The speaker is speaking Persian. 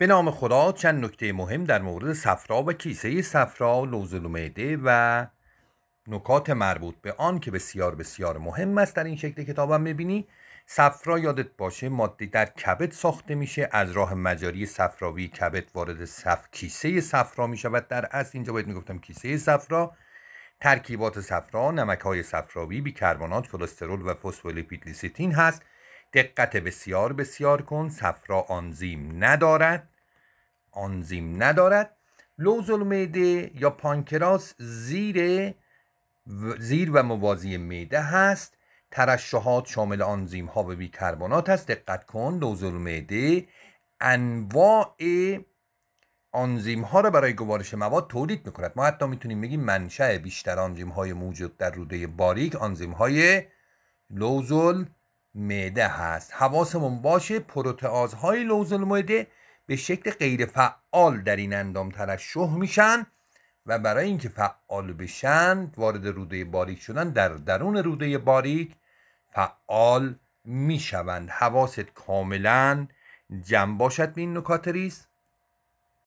به نام خدا چند نکته مهم در مورد صفرا و کیسه صفرا لوزلومیده و نکات مربوط به آن که بسیار بسیار مهم است در این شکل کتابم میبینی صفرا یادت باشه ماده در کبد ساخته میشه از راه مجاری صفراوی کبد وارد صف کیسه صفرا میشود در اصل اینجا باید میگفتم کیسه صفرا ترکیبات صفرا نمک های صفراوی بیکربنات کلسترول و فسفولیپید هست دقت بسیار بسیار کن صفرا آنزیم ندارد آنزیم ندارد لوزل میده یا پانکراس زیر زیر و موازی معده هست ترشحات شامل آنزیم ها و بیکربنات هست دقت کن لوزل میده انواع آنزیم ها را برای گوارش مواد تولید میکند ما حتی میتونیم بگیم منشأ بیشتر آنزیم های موجود در روده باریک آنزیم های لوزل معده هست حواسمون باشه پروتئازهای لوز المعده به شکل غیر فعال در این اندام ترشح میشن و برای اینکه فعال بشن وارد روده باریک شدن در درون روده باریک فعال میشوند حواست کاملا جمع باشد به این نکات